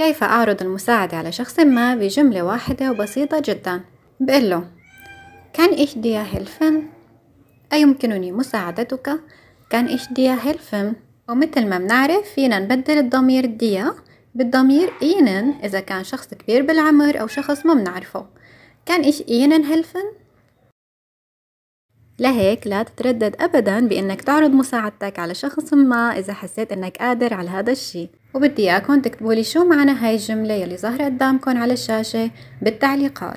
كيف أعرض المساعدة على شخص ما بجملة واحدة وبسيطة جدا بقول له كان إيش ديا هلفن؟ أيمكنني مساعدتك؟ كان إيش ديا هلفن؟ ومثل ما بنعرف فينا نبدل الضمير ديا بالضمير إينن إذا كان شخص كبير بالعمر أو شخص ما بنعرفه كان إيش إينن هلفن؟ لهيك لا تتردد أبدا بأنك تعرض مساعدتك على شخص ما إذا حسيت أنك قادر على هذا الشيء وبدي إياكم تكتبوا لي شو معنى هاي الجملة يلي ظاهرة قدامكم على الشاشة بالتعليقات